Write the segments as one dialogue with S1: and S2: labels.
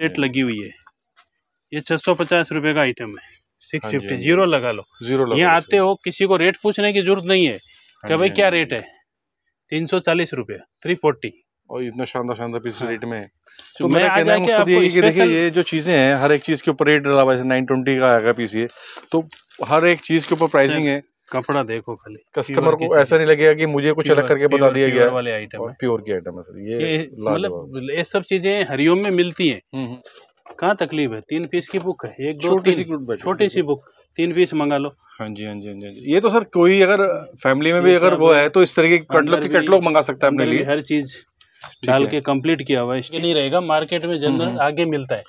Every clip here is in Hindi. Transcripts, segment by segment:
S1: रेट लगी हुई है ये छह सौ पचास रुपये का आइटम है सिक्स फिफ्टी जीरो लगा लो जीरो यहाँ आते हो किसी को रेट पूछने की जरूरत नहीं है हाँ कि भाई हाँ क्या रेट है तीन सौ चालीस रुपये थ्री फोर्टी और इतना शानदार शानदार पीस रेट हाँ। में तो, तो मैं कहना है मकसद ये कि देखिए ये
S2: जो चीज़ें हैं हर एक चीज़ के ऊपर रेट डाला हुआ है नाइन ट्वेंटी का आएगा पीस ये तो हर एक चीज़ के ऊपर प्राइसिंग है कपड़ा देखो खाली
S1: कस्टमर को ऐसा नहीं लगेगा कि मुझे कुछ अलग करके बता दिया गया वाले आइटम है प्योर
S2: की आइटम है सर ये मतलब
S1: ये सब चीजें हरिओम में मिलती है हम्म, हम्म। कहाँ तकलीफ है तीन पीस की बुक है एक छोटी सी छोटी सी बुक तीन पीस मंगा लो हाँ,
S2: हाँ जी हाँ जी हाँ जी
S1: ये तो सर कोई अगर
S2: फैमिली में भी अगर वो है तो इस की कटलॉग की कटलॉग मंगा सकता है अपने लिए हर
S1: चीज डाल के कंप्लीट किया हुआ है नहीं रहेगा मार्केट में जनरल हम्म, आगे मिलता है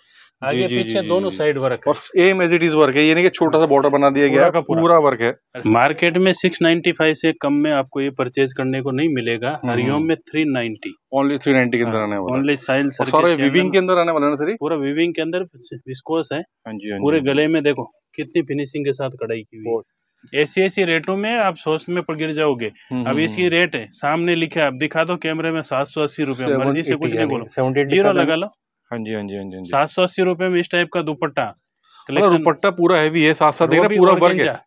S1: आगे जी, पीछे जी, दोनों साइड
S2: वर्क और same as it is work है यानी कि छोटा सा बॉर्डर बना दिया गया है पूरा
S1: वर्क है मार्केट में 695 से कम में आपको ये परचेज करने को नहीं मिलेगा हम्म, हरिओम हम्म। में 390 ओनली 390 के अंदर आने वाला ओनली साइल सारे विविंग के अंदर आने वाला ना सर पूरा विविंग के अंदर विस्कोस है हाँ हाँ पूरे गले में देखो कितनी फिनिशिंग के साथ कड़ाई की ऐसी ऐसी रेटों में आप सोच में गिर जाओगे हम्म, अब इसकी रेट है सामने लिखे आप दिखा दो कैमरे में सात सौ अस्सी रूपए से कुछ नहीं हाँ बोलो जीरो लगा लो हाँ, हाँ जी हाँ जी हाँ जी सात सौ अस्सी रुपए में इस टाइप का दुपट्टा मतलब दुपट्टा पूरा हैवी है साथ साथ पूरा वर्क है हाँ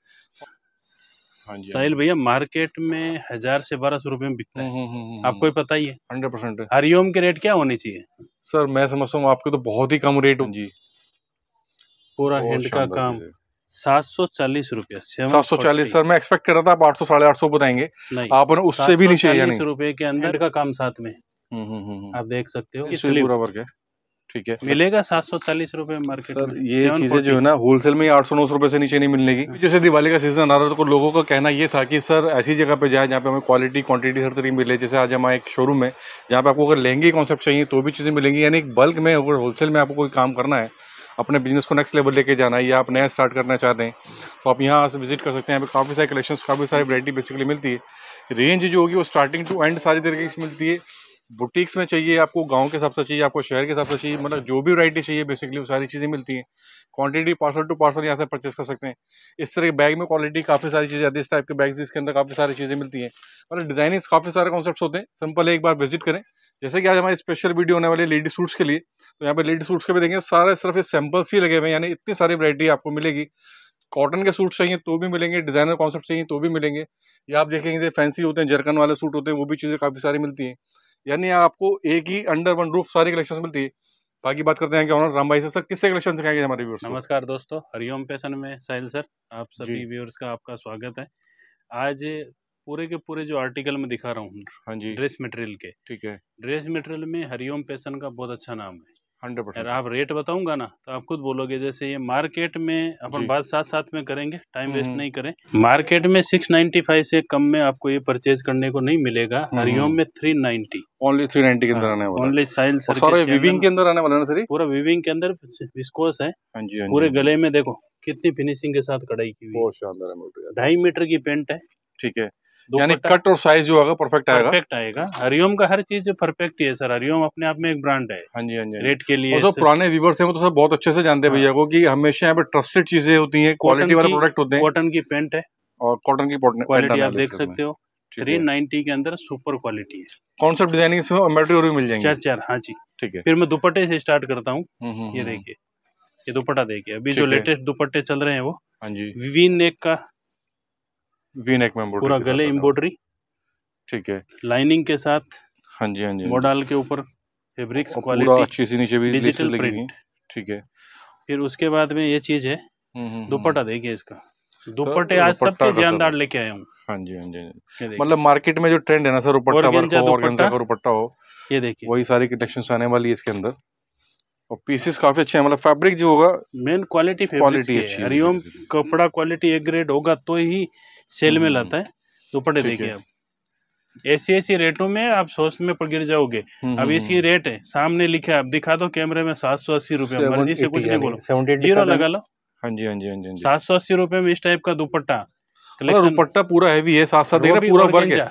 S1: हाँ साहिल भैया मार्केट में हजार से बारह सौ रूपये में बिकता है हम्म, हम्म, हम्म, आपको ही पता ही है हंड्रेड परसेंट हरिओम के रेट क्या होने चाहिए सर मैं समझता हूँ आपके तो बहुत ही कम रेट जी पूरा हैंड का काम सात सौ चालीस रुपया सात सौ चालीस
S2: सर मैं एक्सपेक्ट कर रहा था आप आठ सौ साढ़े आठ सौ बताएंगे आपने उससे भी नीचे
S1: रुपए के अंदर का काम साथ में आप देख सकते हो पूरा वर्ग
S2: है ठीक है
S1: मिलेगा सात सौ चालीस रूपए मार्केट सर ये चीजें जो है ना
S2: होलसेल में आठ सौ नौ सौ रूपये से नीचे नहीं मिलेगी जैसे दिवाली का सीजन आ रहा था तो लोगों का कहना ये था कि सर ऐसी जगह पे जाए जहाँ पे हमें क्वालिटी क्वांटिटी हर तरीके मिले जैसे आज हमारे एक शोरूम है जहाँ पे आपको अगर लहंगे कॉन्सेप्ट चाहिए तो भी चीज़ें मिलेंगी यानी बल्क में अगर होलसेल में आपको कोई काम करना है अपने बिजनेस को नेक्स्ट लेवल लेके जाना है या आप नया स्टार्ट करना चाहते हैं तो आप यहाँ से विजिट कर सकते हैं यहाँ पे काफ़ी सारे कलेक्शंस काफ़ी सारी वैरायटी बेसिकली मिलती है रेंज जो होगी वो स्टार्टिंग टू एंड सारी तरीके से मिलती है बुटीक्स में चाहिए आपको गांव के हिसाब से चाहिए आपको शहर के हिसाब से चाहिए मतलब जो भी वराइटी चाहिए बेसिकली वो सारी चीज़ें मिलती हैं क्वांटिटी पार्सल टू पार्सल यहाँ से परचेस कर सकते हैं इस तरह के बैग में क्वालिटी काफ़ी सारी चीज़ें आती है इस टाइप के बैग्स इसके अंदर काफ़ी सारी चीज़ें मिलती हैं मतलब डिज़ाइनिंग काफ़ी सारे कॉन्सेप्ट होते हैं सिंपल एक बार विजिट करें जैसे कि आज हमारी स्पेशल वीडियो होने वाली लेडी सूट्स के लिए तो यहाँ पर लेडी सूट्स के भी देखेंगे सारे सिर्फ ये सैम्पल्स ही लगे हुए हैं यानी इतनी सारी वरायटी आपको मिलेगी कॉटन के सूट चाहिए तो भी मिलेंगे डिज़ाइनर कॉन्सेप्ट चाहिए तो भी मिलेंगे या आप देखेंगे फैंसी होते हैं जरकन वाले सूट होते हैं वो भी चीज़ें काफ़ी सारी मिलती हैं यानी आपको एक ही अंडर वन रूफ सारी कलेक्शन मिलती है बाकी बात करते हैं कि ऑनर राम भाई सर किससे कलेक्शन दिखाएंगे हमारे व्यूअर्स नमस्कार
S1: दोस्तों हरिओम फैशन में साहिल सर आप सभी व्यूअर्स का आपका स्वागत है आज पूरे के पूरे जो आर्टिकल में दिखा रहा हूँ हाँ जी ड्रेस मटेरियल के ठीक है ड्रेस मटेरियल में हरिओम फैशन का बहुत अच्छा नाम है हंड्रेड आप रेट बताऊंगा ना तो आप खुद बोलोगे जैसे ये मार्केट में अपन बात साथ साथ में करेंगे टाइम हम्म, वेस्ट हम्म। नहीं करें मार्केट में सिक्स नाइन्टी फाइव से कम में आपको ये परचेज करने को नहीं मिलेगा हम्म, हरिओम में three ninety only three ninety के अंदर हाँ, आने ओनली साइल विविंग के अंदर आने वाला ना सर पूरा विविंग के अंदर विस्कोस है हाँ हाँ पूरे गले में देखो कितनी फिनिशिंग के साथ कढ़ाई की बहुत शानदार है ढाई मीटर की पेंट है ठीक है यानी कट और साइज जो होगा परफेक्ट आएगा परफेक्ट आएगा हरिओम का हर चीज परफेक्ट ही है सर हरिओम अपने आप में एक ब्रांड है हाँ जी हाँ जी रेट हाँ के लिए तो पुराने
S2: व्यूवर्स है वो तो सर बहुत अच्छे से जानते हैं भैया हाँ। को कि हमेशा यहाँ पे ट्रस्टेड चीजें होती है क्वालिटी वाले प्रोडक्ट होते हैं कॉटन की पेंट है
S1: और कॉटन की क्वालिटी आप देख सकते हो थ्री नाइनटी के अंदर सुपर क्वालिटी है कौन सा डिजाइनिंग
S2: इसमें भी मिल जाएंगे चार
S1: चार हाँ जी ठीक है फिर मैं दुपट्टे से स्टार्ट करता हूँ हम्म, हम्म, ये हम्म। देखिए ये दुपट्टा देखिए अभी जो लेटेस्ट दुपट्टे चल रहे हैं वो हाँ जी वी नेक का
S2: वी नेक में पूरा गले एम्ब्रॉयडरी ठीक है
S1: लाइनिंग के साथ हाँ जी हाँ जी मॉडल हाँ के ऊपर फैब्रिक्स क्वालिटी अच्छी सी नीचे भी डिजिटल प्रिंट ठीक है फिर उसके बाद में ये चीज है हम्म, हम्म, दुपट्टा हम्म। देखिए इसका दुपट्टे आज सब के जानदार लेके आया हूँ हाँ जी हाँ जी हाँ मतलब
S2: मार्केट में जो ट्रेंड है ना सर दुपट्टा हो दुपट्टा हो ये देखिए वही सारी कलेक्शन आने वाली है इसके अंदर और पीसेस
S1: काफी अच्छे हैं मतलब फैब्रिक जो होगा मेन क्वालिटी क्वालिटी अच्छी हरिओम कपड़ा क्वालिटी ए ग्रेड होगा तो ही सेल में हम्म। लाता है दुपट्टे देखिए आप ऐसी ऐसी रेटों में आप सोच में पड़ गिर जाओगे हम्म, अब इसकी हम्म, रेट है सामने लिखे आप दिखा दो कैमरे में सात सौ अस्सी रुपए मर्जी से कुछ हाँ नहीं बोलो जीरो लगा लो
S2: हाँ, हाँ जी हाँ जी हाँ जी
S1: सात सौ अस्सी रुपए में इस टाइप का दुपट्टा दुपट्टा
S2: पूरा हैवी है साथ साथ देख पूरा वर्क है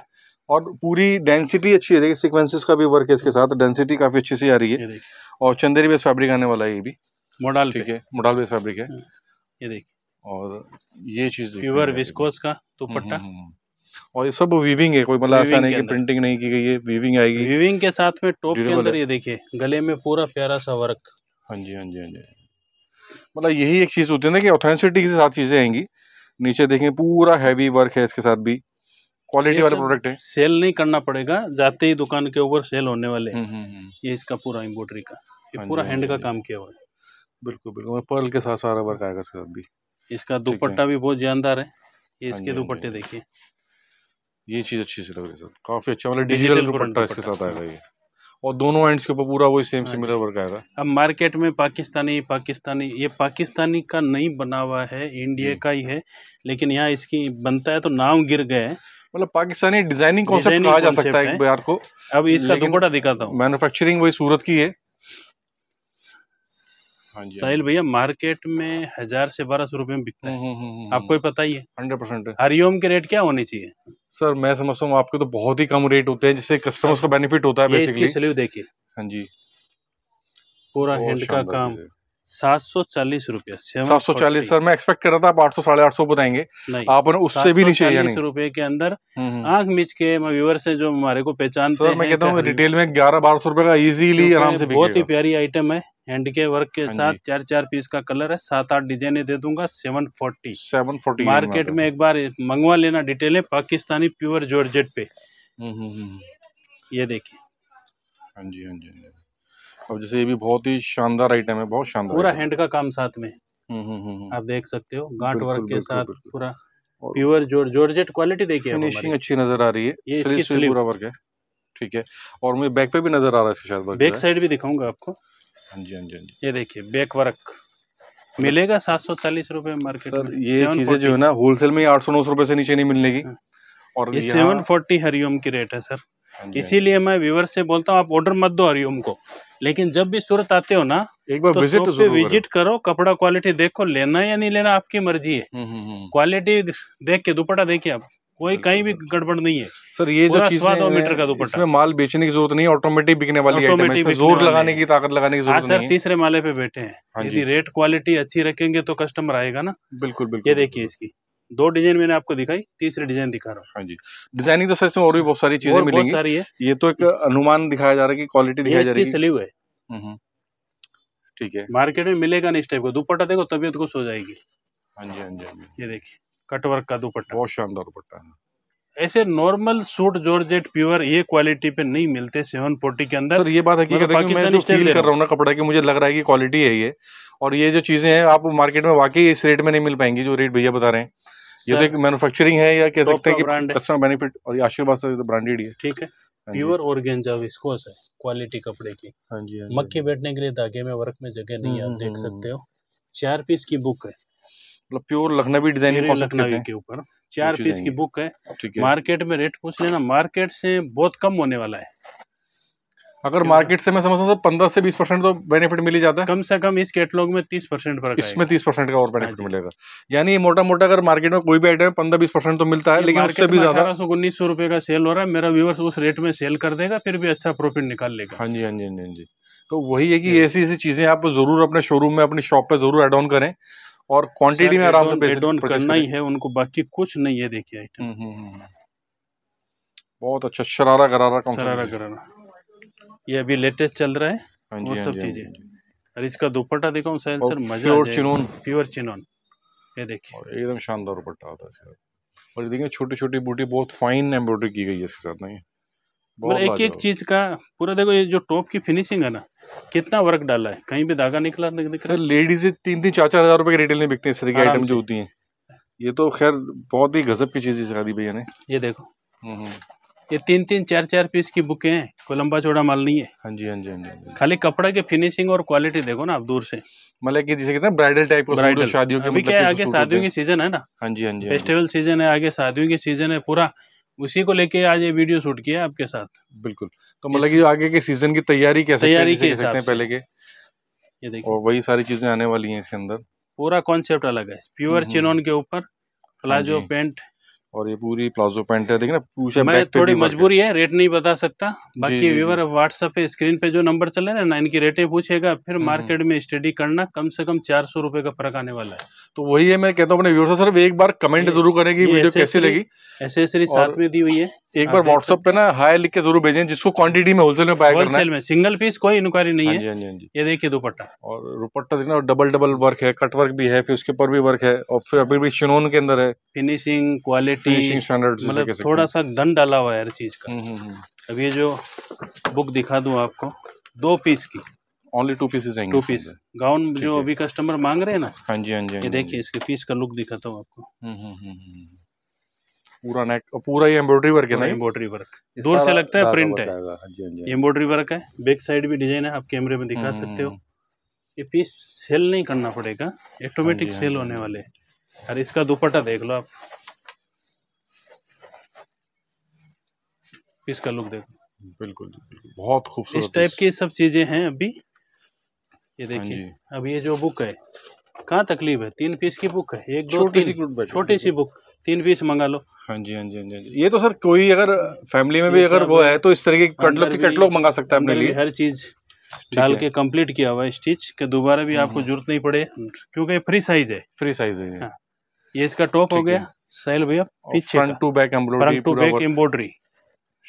S2: और पूरी डेंसिटी अच्छी है देखिए सीक्वेंसेस का भी वर्क है इसके साथ डेंसिटी काफी अच्छी सी आ रही है और चंदेरी बेस फैब्रिक आने वाला है ये भी मॉडल ठीक है मॉडल बेस फैब्रिक है हाँ, ये देखिए और ये चीज प्योर
S1: विस्कोस का दुपट्टा हम्म, हम्म, हम्म।
S2: और ये सब वीविंग है कोई मतलब ऐसा नहीं कि प्रिंटिंग नहीं की गई है वीविंग आएगी वीविंग के साथ में टॉप के अंदर ये
S1: देखिए गले में पूरा प्यारा सा वर्क हाँ जी हाँ जी हाँ जी
S2: मतलब यही एक चीज होती है ना कि ऑथेंसिटी के साथ चीजें आएंगी नीचे देखेंगे पूरा हैवी वर्क है इसके साथ भी
S1: क्वालिटी वाला प्रोडक्ट है सेल नहीं करना पड़ेगा जाते ही दुकान के ऊपर सेल होने वाले ये इसका पूरा एम्ब्रॉयडरी का ये हाँ पूरा हैंड हाँ का हाँ काम किया हुआ है
S2: बिल्कुल बिल्कुल पर्ल के साथ सारा वर्क आएगा इसके साथ भी
S1: इसका दुपट्टा भी बहुत जानदार है ये हाँ इसके हाँ दुपट्टे हाँ देखिए ये चीज़ अच्छी सी लग रही है सर काफ़ी अच्छा मतलब डिजिटल दुपट्टा इसके साथ आएगा ये
S2: और दोनों एंड्स के ऊपर पूरा वही सेम सिमिलर वर्क आएगा
S1: अब मार्केट में पाकिस्तानी पाकिस्तानी ये पाकिस्तानी का नहीं बना हुआ है इंडिया हम्म। का ही है लेकिन यहाँ इसकी बनता है तो नाम गिर गए मतलब पाकिस्तानी डिजाइनिंग कहा जा सकता है बिहार
S2: को अब इसका दुपट्टा
S1: दिखाता हूँ मैन्युफैक्चरिंग वही सूरत की है हाँ, हाँ साहिल भैया मार्केट में हजार से बारह सौ रूपये में बिकता है हम्म, हम्म, हम्म, आपको पता ही है हंड्रेड परसेंट
S2: हरिओम के रेट क्या होने चाहिए सर मैं समझता हूँ आपके तो बहुत ही कम रेट होते हैं जिससे कस्टमर्स का बेनिफिट होता है बेसिकली देखिए हाँ जी पूरा हैंड का
S1: काम सात सौ चालीस रुपया सात सौ चालीस सर
S2: मैं एक्सपेक्ट कर रहा था आप आठ सौ साढ़े आठ सौ बताएंगे
S1: आपने उससे भी नीचे चालीस के अंदर आंख मिच के व्यूअर से जो हमारे को पहचान सर मैं कहता हूँ रिटेल में ग्यारह बारह सौ रूपये का इजीली आराम से बहुत ही प्यारी आइटम है हैंड के वर्क के हाँ साथ चार चार पीस का कलर है सात आठ डिजाइने दे दूंगा seven forty seven forty market में एक बार मंगवा लेना डिटेल है पाकिस्तानी प्योर जॉर्जेट पे हम्म, हम्म, हम्म। ये देखिए
S2: हाँ, हाँ जी हाँ जी अब जैसे ये भी बहुत ही शानदार आइटम है बहुत शानदार पूरा
S1: हैंड का काम साथ में आप देख सकते हो गांठ वर्क के साथ पूरा
S2: प्योर जोर जॉर्जेट क्वालिटी देखिए फिनिशिंग अच्छी नजर आ रही है ये इसकी पूरा वर्क है ठीक है और मुझे बैक पे भी नजर आ रहा है शायद बैक साइड
S1: भी दिखाऊंगा आपको हाँ जी हाँ जी हाँ जी ये देखिए बेक वर्क मिलेगा सात सौ चालीस रूपए मार्केट सर ये चीज़ें जो है ना
S2: होलसेल में आठ सौ नौ सौ रूपये से नीचे नहीं मिलने की हाँ। और ये सेवन
S1: फोर्टी हरिओम की रेट है सर हाँ हाँ इसीलिए मैं व्यूवर से बोलता हूँ आप ऑर्डर मत दो हरिओम को लेकिन जब भी सूरत आते हो ना एक बार तो विजिट पे विजिट करो कपड़ा क्वालिटी देखो लेना या नहीं लेना आपकी मर्जी है क्वालिटी हम्म, हम्म, हम्म। देख के दुपट्टा देखिए आप कोई अच्छा, कहीं भी अच्छा, गड़बड़ नहीं है अच्छा। सर ये जो चीज है मीटर का दुपट्टा
S2: इसमें माल बेचने की जरूरत नहीं है ऑटोमेटिक बिकने वाली आइटम है जोर लगाने की ताकत लगाने की जरूरत हाँ, नहीं सर
S1: तीसरे माले पे बैठे हैं हाँ यदि रेट क्वालिटी अच्छी रखेंगे तो कस्टमर आएगा ना बिल्कुल बिल्कुल ये देखिए इसकी दो डिजाइन मैंने आपको दिखाई तीसरे डिजाइन दिखा रहा हूँ हाँ जी डिजाइनिंग तो सर इसमें और भी बहुत सारी चीजें मिलेंगी सारी है
S2: ये तो एक अनुमान दिखाया जा रहा
S1: है कि क्वालिटी दिखाई जा रही है स्लीव है हम्म, हम्म। ठीक है मार्केट में मिलेगा नहीं इस टाइप का दुपट्टा देखो तबियत खुश हो जाएगी हाँ, हाँ जी हाँ जी ये देखिए
S2: कटवर्क का दुपट्टा बहुत शानदार दुपट्टा
S1: है ऐसे नॉर्मल सूट जॉर्जेट प्योर ये क्वालिटी पे नहीं मिलते सेवन फोर्टी के अंदर सर ये बात है कि मतलब मैं जो तो फील कर रहा हूँ ना
S2: कपड़ा की मुझे लग रहा है कि क्वालिटी है ये और ये जो चीज़ें हैं आप मार्केट में वाकई इस रेट में नहीं मिल पाएंगी जो रेट भैया बता रहे हैं
S1: ये तो एक मैन्युफैक्चरिंग है या कह सकते हैं
S2: कस्टमर बेनिफिट और आशीर्वाद से ब्रांडेड तो है ठीक है
S1: प्योर ऑर्गेंजा विस्कोस है क्वालिटी कपड़े की हाँ, हाँ जी मक्के बैठने के लिए धागे में वर्क में जगह नहीं है आप हम्म, देख हम्म, सकते हम्म। हो चार पीस की बुक है मतलब प्योर लखनवी डिजाइनिंग लखनवी के ऊपर चार पीस की बुक है मार्केट में रेट पूछ लेना मार्केट से बहुत कम होने वाला है अगर मार्केट से मैं समझता हूँ तो पंद्रह से बीस परसेंट तो बेनिफिट मिल ही जाता है कम
S2: से कम इस कैटलॉग में तीस परसेंट पर इसमें तीस परसेंट का और बेनिफिट हाँ मिलेगा यानी मोटा मोटा अगर मार्केट में कोई भी आइटम पंद्रह बीस परसेंट तो मिलता है लेकिन उससे भी ज्यादा
S1: सौ उन्नीस सौ रुपए का सेल हो रहा है मेरा व्यूवर्स उस रेट में सेल कर देगा फिर भी अच्छा प्रॉफिट निकाल लेगा हाँ, हाँ जी हाँ जी हाँ जी तो वही है कि हम्म। ऐसी ऐसी चीजें आप
S2: जरूर अपने शोरूम में अपनी शॉप पे जरूर एड ऑन करें और क्वांटिटी में आराम से करना ही है
S1: उनको बाकी कुछ नहीं है देखिए आइटम हम्म, हम्म, हम्म। बहुत अच्छा शरारा गरारा कौन शरारा गरारा ये अभी लेटेस्ट चल रहा है हाँ वो हाँ सब हाँ चीजें और इसका दुपट्टा देखो सर मजा प्योर चिनोन प्योर चिनोन ये देखिए एकदम शानदार दुपट्टा आता है
S2: और देखिए छोटी छोटी बूटी बहुत फाइन एम्ब्रॉयडरी की गई है इसके साथ नहीं एक एक
S1: चीज का पूरा देखो ये जो टॉप की फिनिशिंग है ना कितना वर्क डाला है कहीं भी धागा निकला सर
S2: लेडीज तीन तीन चार चार हजार रुपए के रिटेल में बिकते हैं इस तरह आइटम जो होती हैं ये तो खैर बहुत ही गजब की चीज है शादी भैया ने
S1: ये देखो हम्म, हम्म। ये तीन तीन चार चार पीस की बुके हैं कोई लंबा चौड़ा माल नहीं है हाँ जी हाँ जी हाँ जी हाँ खाली कपड़ा के फिनिशिंग और क्वालिटी देखो ना आप दूर से मतलब कि जिसे कहते हैं ब्राइडल टाइप ब्राइडल शादियों के अभी मतलब क्या आगे शादियों की सीजन है ना हाँ जी हाँ जी फेस्टिवल हाँ सीजन है आगे शादियों की सीजन है पूरा उसी को लेके आज ये वीडियो शूट किया आपके साथ
S2: बिल्कुल तो मतलब कि आगे के सीजन की तैयारी कैसे तैयारी के सकते हैं पहले के ये देखिए और वही सारी चीजें आने वाली हैं इसके अंदर
S1: पूरा कॉन्सेप्ट अलग है प्योर हम्म, चिनोन हम्म। के ऊपर प्लाजो हाँ पेंट
S2: और ये पूरी प्लाजो पैंट है देखिए पूछा मैं थोड़ी मजबूरी
S1: है रेट नहीं बता सकता बाकी व्यूवर व्हाट्सएप पे स्क्रीन पे जो नंबर चल ना इनकी रेटें पूछेगा फिर मार्केट हम्म, हम्म। में स्टडी करना कम से कम चार सौ रुपए का फर्क आने वाला है तो वही है मैं कहता हूँ अपने व्यूवर सर एक बार कमेंट जरूर करेगी वीडियो कैसी लगी एसेसरी साथ में दी हुई है एक बार व्हाट्सएप
S2: पे ना हाई लिख के जरूर भेजें जिसको
S1: क्वांटिटी में होलसेल में बाय करना है में सिंगल पीस कोई इंक्वायरी नहीं हाँ जी, है जी, हाँ हाँ जी, ये देखिए दुपट्टा और
S2: दुपट्टा देखना डबल डबल वर्क है कट वर्क भी है फिर उसके ऊपर भी वर्क है और फिर अभी भी शिनोन के अंदर है
S1: फिनिशिंग क्वालिटी मतलब थोड़ा सा धन डाला हुआ है हर चीज का हम्म, हम्म, हम्म। अब ये जो बुक दिखा दू आपको दो पीस की ओनली टू पीसेज रहेंगे टू पीस गाउन जो अभी कस्टमर मांग रहे हैं ना हाँ जी हाँ जी हाँ ये देखिए इसके पीस का लुक दिखाता हूँ
S2: आपको
S1: पूरा नेक पूरा ये एम्ब्रॉयडरी वर्क है ना एम्ब्रॉयडरी वर्क दूर से लगता है प्रिंट है
S2: एम्ब्रॉयडरी
S1: हाँ वर्क हाँ हाँ है बैक साइड भी डिजाइन है आप कैमरे में दिखा हम्म। सकते हो ये पीस सेल नहीं करना पड़ेगा ऑटोमेटिक सेल होने वाले और इसका दुपट्टा देख लो आप पीस का लुक देखो बिल्कुल बहुत खूबसूरत इस टाइप की सब चीजें हैं अभी ये देखिए अब ये जो बुक है कहाँ तकलीफ है तीन पीस की बुक है एक छोटी सी छोटी सी बुक तीन पीस मंगा लो हाँ, हाँ जी हाँ जी हाँ जी ये
S2: तो सर कोई अगर फैमिली में भी अगर वो है तो इस तरह के कटलॉग के कटलॉग मंगा सकता है अपने लिए हर
S1: चीज़ डाल के कंप्लीट किया हुआ है स्टिच के दोबारा भी हम्म, आपको हम्म। जरूरत नहीं पड़े क्योंकि फ्री साइज है फ्री साइज है हाँ। ये इसका टॉप हो गया सेल भैया पीछे front to back embroidery to back embroidery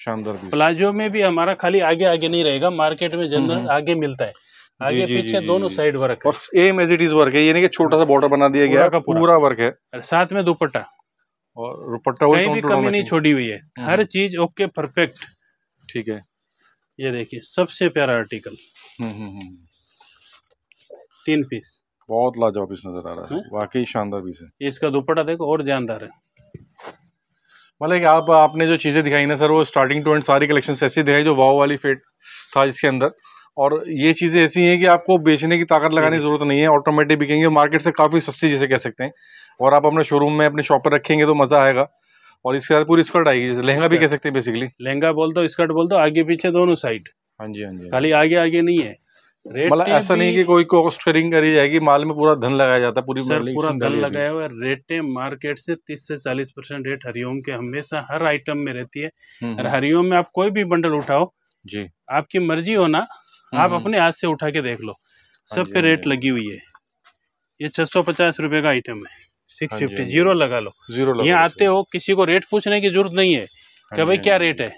S1: शानदार प्लाजो में भी हमारा खाली आगे आगे नहीं रहेगा मार्केट में जनरल हम्म, आगे मिलता है
S2: आगे पीछे दोनों साइड वर्क और same as it is work है यानी कि छोटा सा बॉर्डर बना दिया गया पूरा वर्क है
S1: साथ में दुपट्टा और दुपट्टा वही भी कमी नहीं छोड़ी हुई है हम्म। हर चीज ओके परफेक्ट ठीक है ये देखिए सबसे प्यारा आर्टिकल
S2: हम्म, हम्म, तीन पीस बहुत लाजवाब पीस नजर आ रहा है हाँ। वाकई शानदार पीस
S1: है इसका दुपट्टा देखो और जानदार है
S2: मतलब कि आप आपने जो चीज़ें दिखाई ना सर वो स्टार्टिंग टू एंड सारी कलेक्शन ऐसी दिखाई जो वाव वाली फेट था इसके अंदर और ये चीज़ें ऐसी हैं कि आपको बेचने की ताकत लगाने की जरूरत नहीं है ऑटोमेटिक बिकेंगे मार्केट से काफ़ी सस्ती जैसे कह सकते हैं और आप अपने शोरूम में अपने शॉप पर रखेंगे तो मज़ा आएगा और इसके साथ पूरी स्कर्ट आएगी जैसे लहंगा भी कह सकते हैं बेसिकली लहंगा बोल दो स्कर्ट बोल दो आगे पीछे दोनों साइड हाँ जी हाँ जी खाली आगे आगे नहीं है
S1: मतलब ऐसा नहीं कि
S2: कोई कॉस्ट करिंग करी जाएगी माल में पूरा धन लगाया जाता है पूरी सर, पूरा धन लगाया
S1: हुआ है मार्केट से 30 से 40 परसेंट रेट हरिओम के हमेशा हर आइटम में रहती है हम्म, हम्म। और हरिओम में आप कोई भी बंडल उठाओ जी आपकी मर्जी हो ना हम्म, आप अपने हाथ से उठा के देख लो हाँ सब पे रेट हाँ लगी हुई है ये छह सौ पचास रुपये का आइटम है हाँ सिक्स फिफ्टी हाँ जीरो लगा लो जीरो यहाँ आते हो किसी को रेट पूछने की जरूरत नहीं है कि हाँ भाई क्या रेट है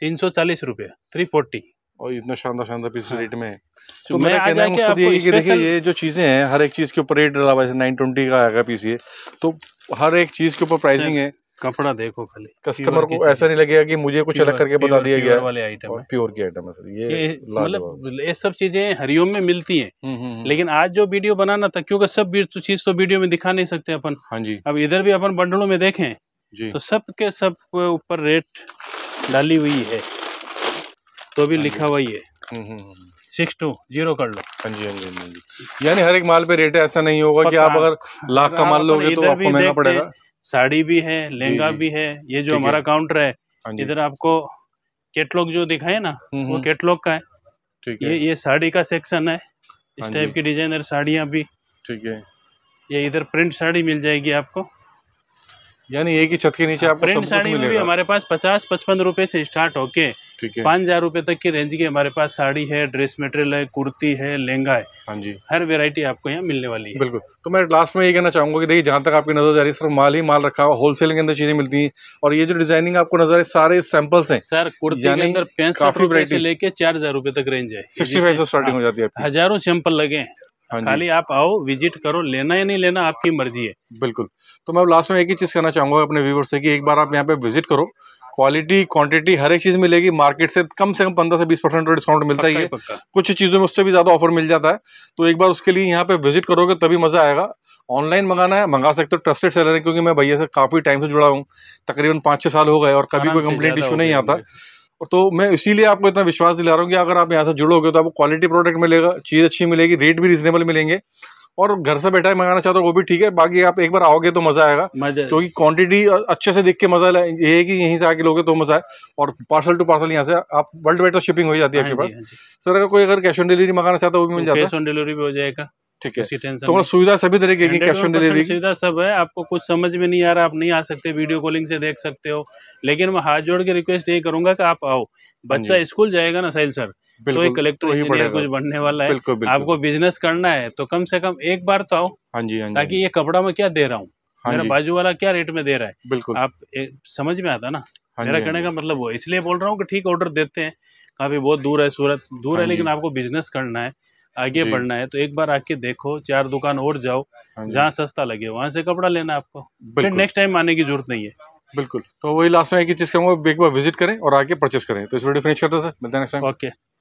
S1: तीन सौ चालीस रुपये थ्री फोर्टी और इतना शानदार शानदार पीस हाँ। रेट में तो, तो मैं कहना मकसद ये कि देखिए ये
S2: जो चीज़ें हैं हर एक चीज़ के ऊपर रेट डाला हुआ है नाइन ट्वेंटी का आएगा पीस ये तो हर एक चीज़ के ऊपर प्राइसिंग है कपड़ा देखो खाली कस्टमर को ऐसा नहीं लगेगा कि मुझे कुछ अलग करके बता दिया गया वाले आइटम है प्योर की आइटम है सर ये मतलब
S1: ये सब चीजें हरिओम में मिलती हैं हम्म, हम्म, हम्म। लेकिन आज जो वीडियो बनाना था क्योंकि सब चीज तो वीडियो में दिखा नहीं सकते अपन हाँ जी अब इधर भी अपन बंडलों में देखे तो सब के सब ऊपर रेट डाली हुई है तो भी हाँ लिखा हुआ ही
S2: है
S1: सिक्स टू जीरो कर लो हाँ जी हाँ जी हाँ
S2: जी
S1: यानी हर एक माल पे रेट ऐसा नहीं होगा कि आप अगर लाख का माल लोगे तो आपको महंगा पड़ेगा साड़ी भी है लहंगा भी है ये जो हमारा काउंटर है हाँ इधर आपको कैटलॉग जो दिखाए ना हम्म, वो कैटलॉग हम्म। का है ठीक है ये ये साड़ी का सेक्शन है हाँ इस टाइप की डिजाइनर साड़ियाँ भी ठीक है ये इधर प्रिंट साड़ी मिल जाएगी आपको यानी एक ही छत के नीचे हाँ, आपको प्रिंट साड़ी भी हमारे पास पचास पचपन रुपए से स्टार्ट होके पाँच हजार रुपए तक की रेंज की हमारे पास साड़ी है ड्रेस मटेरियल है कुर्ती है लहंगा है हाँ जी हर वेरायटी आपको यहाँ मिलने वाली है
S2: बिल्कुल तो मैं लास्ट में ये कहना चाहूंगा कि देखिए जहाँ तक आपकी नजर जा रही है सिर्फ माल ही माल रखा हुआ होलसेल के अंदर चीजें मिलती है और ये जो डिजाइनिंग आपको नजर है सारे सैंपल्स है सर कुर्ती पैंसठ से लेके
S1: चार हजार रुपए तक रेंज हाँ, हो जाती है हजारों सैंपल लगे हाँ खाली आप आओ विजिट करो लेना या नहीं लेना आपकी मर्जी है बिल्कुल तो मैं लास्ट में एक ही
S2: चीज़ कहना चाहूँगा अपने व्यूवर से कि एक बार आप यहाँ पे विजिट करो क्वालिटी क्वांटिटी हर एक चीज़ मिलेगी मार्केट से कम से कम पंद्रह से बीस परसेंट डिस्काउंट तो मिलता ही है कुछ चीज़ों में उससे भी ज़्यादा ऑफर मिल जाता है तो एक बार उसके लिए यहाँ पे विजिट करोगे तभी मज़ा आएगा ऑनलाइन मंगाना है मंगा सकते हो ट्रस्टेड सेलर है क्योंकि मैं भैया से काफ़ी टाइम से जुड़ा हूँ तकरीबन पाँच छः साल हो गए और कभी कोई कंप्लेंट इशू नहीं आता और तो मैं इसीलिए आपको इतना विश्वास दिला रहा हूँ कि अगर आप यहाँ से जुड़ोगे तो आपको क्वालिटी प्रोडक्ट मिलेगा चीज़ अच्छी मिलेगी रेट भी रीजनेबल मिलेंगे और घर से बैठा मंगाना चाहते हो वो भी ठीक है बाकी आप एक बार आओगे तो मजा आएगा क्योंकि क्वांटिटी अच्छे से देख के मजा ये है कि यहीं से आके लोगे तो मजा है और पार्सल टू पार्सल यहाँ से आप वर्ल्ड वाइड तो शिपिंग हो जाती है आपके हाँ पास हाँ सर
S1: अगर कोई अगर कैश ऑन डिलीवरी मंगाना चाहता है वो भी मिल जाता है कैश ऑन डिलीवरी भी हो जाएगा ठीक है सुविधा सभी तरीके की कैश ऑन डिलीवरी सुविधा सब है आपको कुछ समझ में नहीं आ रहा आप नहीं आ सकते वीडियो कॉलिंग से देख सकते हो लेकिन मैं हाथ जोड़ के रिक्वेस्ट ये करूंगा कि आप आओ बच्चा स्कूल जाएगा ना साहिल सर तो एक कलेक्टर तो इंजीनियर कुछ बनने वाला है बिल्कुल, बिल्कुल। आपको बिजनेस करना है तो कम से कम एक बार तो आओ
S2: हाँ जी हाँ ताकि
S1: हाँ ये कपड़ा मैं क्या दे रहा हूँ हाँ मेरा बाजू वाला क्या रेट में दे रहा है बिल्कुल आप समझ में आता ना हाँ मेरा कहने का मतलब वो इसलिए बोल रहा हूँ कि ठीक ऑर्डर देते हैं काफी बहुत दूर है सूरत दूर है लेकिन आपको बिजनेस करना है आगे बढ़ना है तो एक बार आके देखो चार दुकान और जाओ हाँ जहाँ सस्ता लगे वहाँ से कपड़ा लेना आपको फिर नेक्स्ट टाइम आने की जरूरत नहीं है बिल्कुल तो वही लास्ट में एक चीज़ कहूँगा एक बार विजिट करें और आके परचेस करें तो इस वीडियो
S2: फिनिश करते हैं सर मिलते हैं नेक्स्ट टाइम ओके